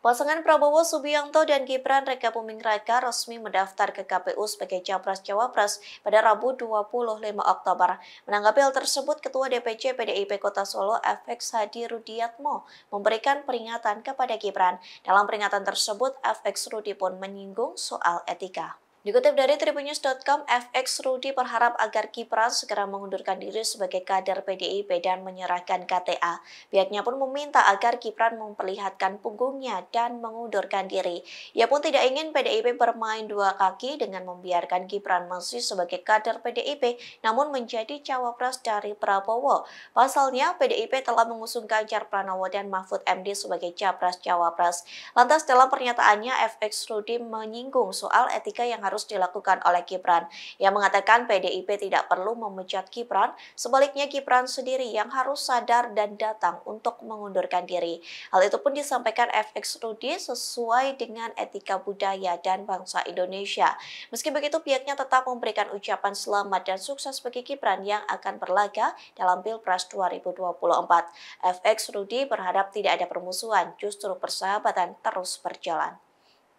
Pasangan Prabowo Subianto dan Gibran Reka Buming Raka resmi mendaftar ke KPU sebagai Capres-Cawapres pada Rabu 25 Oktober. Menanggapi hal tersebut, Ketua DPC PDIP Kota Solo FX Hadi Rudiatmo memberikan peringatan kepada Gibran. Dalam peringatan tersebut, FX Rudi pun menyinggung soal etika. Dikutip dari Tribunnews.com, FX Rudi berharap agar Gibran segera mengundurkan diri sebagai kader PDIP dan menyerahkan KTA. Pihaknya pun meminta agar Kipran memperlihatkan punggungnya dan mengundurkan diri. Ia pun tidak ingin PDIP bermain dua kaki dengan membiarkan Kipran masih sebagai kader PDIP namun menjadi cawapres dari Prabowo. Pasalnya, PDIP telah mengusung Ganjar Pranowo dan Mahfud MD sebagai capres-cawapres. Lantas dalam pernyataannya, FX Rudi menyinggung soal etika yang harus harus dilakukan oleh Gibran. Ia mengatakan PDIP tidak perlu memecat Gibran, sebaliknya Gibran sendiri yang harus sadar dan datang untuk mengundurkan diri. Hal itu pun disampaikan FX Rudi sesuai dengan etika budaya dan bangsa Indonesia. Meski begitu pihaknya tetap memberikan ucapan selamat dan sukses bagi Gibran yang akan berlaga dalam Pilpres 2024. FX Rudi berharap tidak ada permusuhan, justru persahabatan terus berjalan.